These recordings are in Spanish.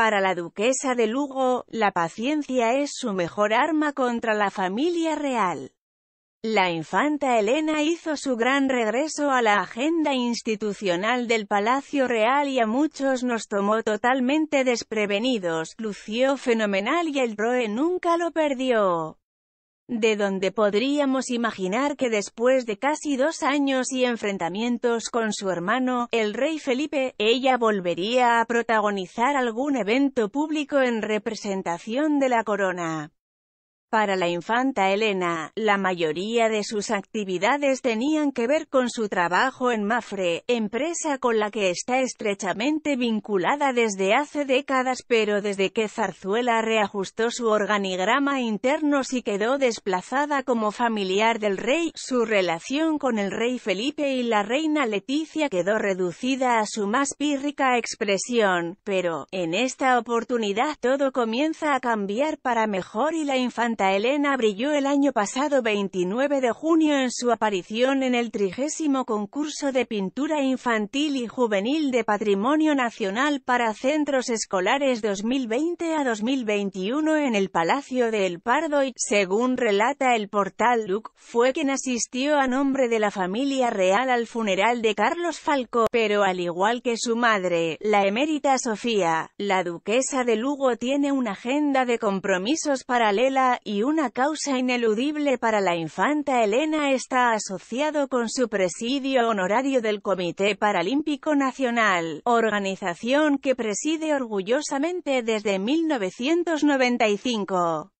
Para la duquesa de Lugo, la paciencia es su mejor arma contra la familia real. La infanta Elena hizo su gran regreso a la agenda institucional del Palacio Real y a muchos nos tomó totalmente desprevenidos, lució fenomenal y el PROE nunca lo perdió de donde podríamos imaginar que después de casi dos años y enfrentamientos con su hermano, el rey Felipe, ella volvería a protagonizar algún evento público en representación de la corona. Para la infanta Elena, la mayoría de sus actividades tenían que ver con su trabajo en Mafre, empresa con la que está estrechamente vinculada desde hace décadas pero desde que Zarzuela reajustó su organigrama interno y quedó desplazada como familiar del rey, su relación con el rey Felipe y la reina Leticia quedó reducida a su más pírrica expresión, pero, en esta oportunidad todo comienza a cambiar para mejor y la infanta Elena brilló el año pasado 29 de junio en su aparición en el trigésimo concurso de pintura infantil y juvenil de Patrimonio Nacional para Centros Escolares 2020 a 2021 en el Palacio de El Pardo y, según relata el portal Look, fue quien asistió a nombre de la familia real al funeral de Carlos Falco, pero al igual que su madre, la emérita Sofía, la duquesa de Lugo tiene una agenda de compromisos paralela, y una causa ineludible para la infanta Elena está asociado con su presidio honorario del Comité Paralímpico Nacional, organización que preside orgullosamente desde 1995.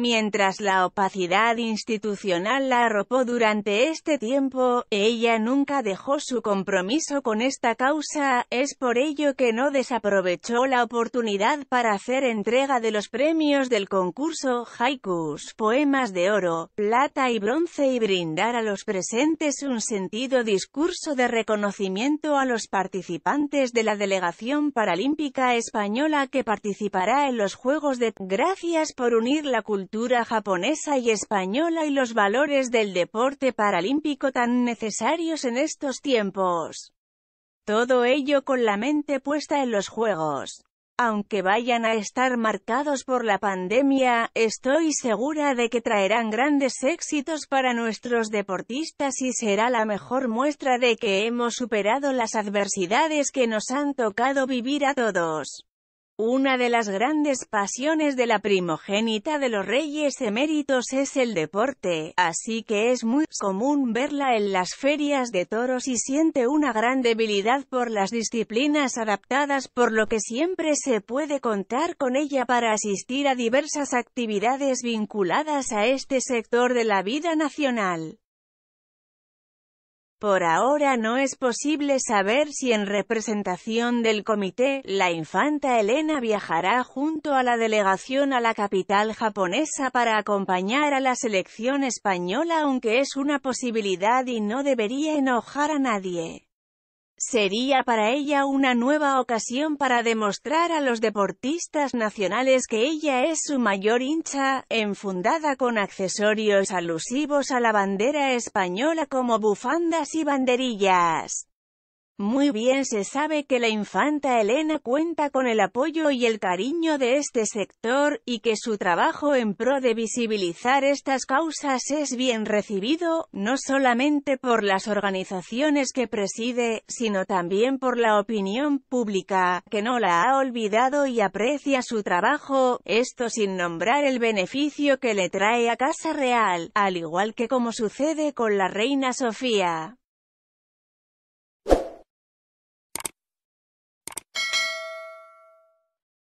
Mientras la opacidad institucional la arropó durante este tiempo, ella nunca dejó su compromiso con esta causa, es por ello que no desaprovechó la oportunidad para hacer entrega de los premios del concurso Haikus, poemas de oro, plata y bronce y brindar a los presentes un sentido discurso de reconocimiento a los participantes de la delegación paralímpica española que participará en los Juegos de... Gracias por unir la cultura japonesa y española y los valores del deporte paralímpico tan necesarios en estos tiempos. Todo ello con la mente puesta en los Juegos. Aunque vayan a estar marcados por la pandemia, estoy segura de que traerán grandes éxitos para nuestros deportistas y será la mejor muestra de que hemos superado las adversidades que nos han tocado vivir a todos. Una de las grandes pasiones de la primogénita de los reyes eméritos es el deporte, así que es muy común verla en las ferias de toros y siente una gran debilidad por las disciplinas adaptadas por lo que siempre se puede contar con ella para asistir a diversas actividades vinculadas a este sector de la vida nacional. Por ahora no es posible saber si en representación del comité, la infanta Elena viajará junto a la delegación a la capital japonesa para acompañar a la selección española aunque es una posibilidad y no debería enojar a nadie. Sería para ella una nueva ocasión para demostrar a los deportistas nacionales que ella es su mayor hincha, enfundada con accesorios alusivos a la bandera española como bufandas y banderillas. Muy bien se sabe que la infanta Elena cuenta con el apoyo y el cariño de este sector, y que su trabajo en pro de visibilizar estas causas es bien recibido, no solamente por las organizaciones que preside, sino también por la opinión pública, que no la ha olvidado y aprecia su trabajo, esto sin nombrar el beneficio que le trae a Casa Real, al igual que como sucede con la reina Sofía.